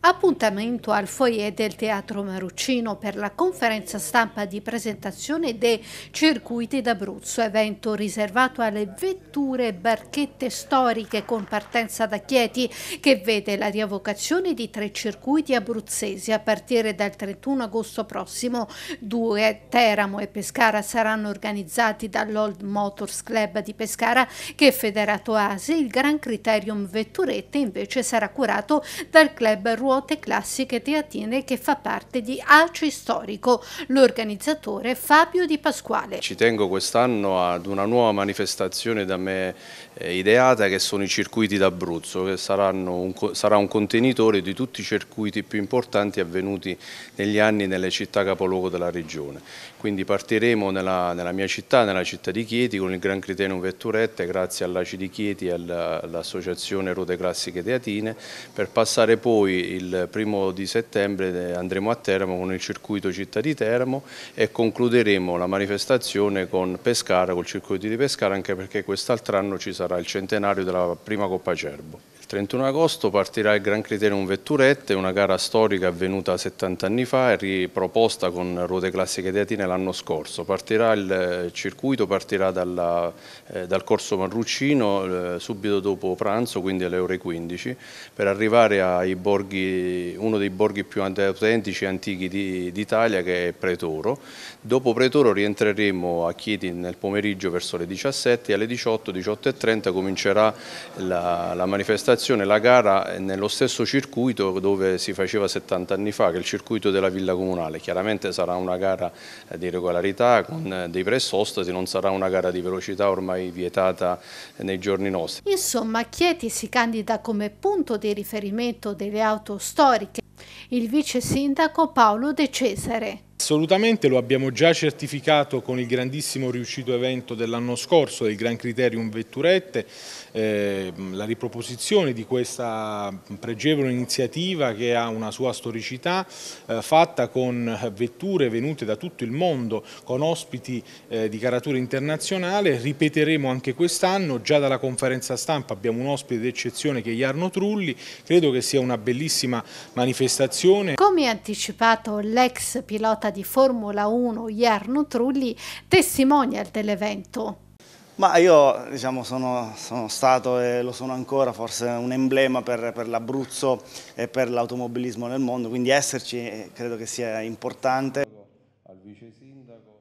Appuntamento al foyer del Teatro Maruccino per la conferenza stampa di presentazione dei Circuiti d'Abruzzo, evento riservato alle vetture e barchette storiche con partenza da Chieti che vede la rievocazione di tre circuiti abruzzesi a partire dal 31 agosto prossimo. Due, Teramo e Pescara, saranno organizzati dall'Old Motors Club di Pescara che è federato ASE. il Gran Criterium Vetturette invece sarà curato dal club Ruolo Ruote Classiche Teatrine che fa parte di Alci Storico, l'organizzatore Fabio Di Pasquale. Ci tengo quest'anno ad una nuova manifestazione da me eh, ideata che sono i circuiti d'Abruzzo, che un, sarà un contenitore di tutti i circuiti più importanti avvenuti negli anni nelle città capoluogo della regione. Quindi partiremo nella, nella mia città, nella città di Chieti, con il Gran Criterium Vetturette, grazie all'ACI di Chieti e all'Associazione Rote Classiche Teatine, per passare poi il primo di settembre andremo a Teramo con il circuito Città di Teramo e concluderemo la manifestazione con Pescara, col circuito di Pescara, anche perché quest'altro anno ci sarà il centenario della prima Coppa Cerbo. 31 agosto partirà il Gran Criterium Vetturette, una gara storica avvenuta 70 anni fa e riproposta con ruote classiche teatine l'anno scorso. Partirà il eh, circuito, partirà dalla, eh, dal corso Marruccino eh, subito dopo pranzo, quindi alle ore 15, per arrivare a uno dei borghi più autentici e antichi d'Italia che è Pretoro. Dopo Pretoro rientreremo a Chieti nel pomeriggio verso le 17 e alle 18, 18.30 comincerà la, la manifestazione presentazione la gara nello stesso circuito dove si faceva 70 anni fa, che è il circuito della Villa Comunale. Chiaramente sarà una gara eh, di regolarità con eh, dei pressostasi, non sarà una gara di velocità ormai vietata eh, nei giorni nostri. Insomma, Chieti si candida come punto di riferimento delle auto storiche. Il vice sindaco Paolo De Cesare. Assolutamente lo abbiamo già certificato con il grandissimo riuscito evento dell'anno scorso del Gran Criterium Vetturette, eh, la riproposizione di questa pregevole iniziativa che ha una sua storicità eh, fatta con vetture venute da tutto il mondo con ospiti eh, di caratura internazionale, ripeteremo anche quest'anno, già dalla conferenza stampa abbiamo un ospite d'eccezione che è Jarno Trulli, credo che sia una bellissima manifestazione. Come anticipato l'ex pilota giornata di Formula 1 Jarno Trulli, testimonial dell'evento. Ma io diciamo, sono, sono, stato e lo sono ancora forse un emblema per, per l'Abruzzo e per l'automobilismo nel mondo, quindi esserci eh, credo che sia importante. Al vice sindaco.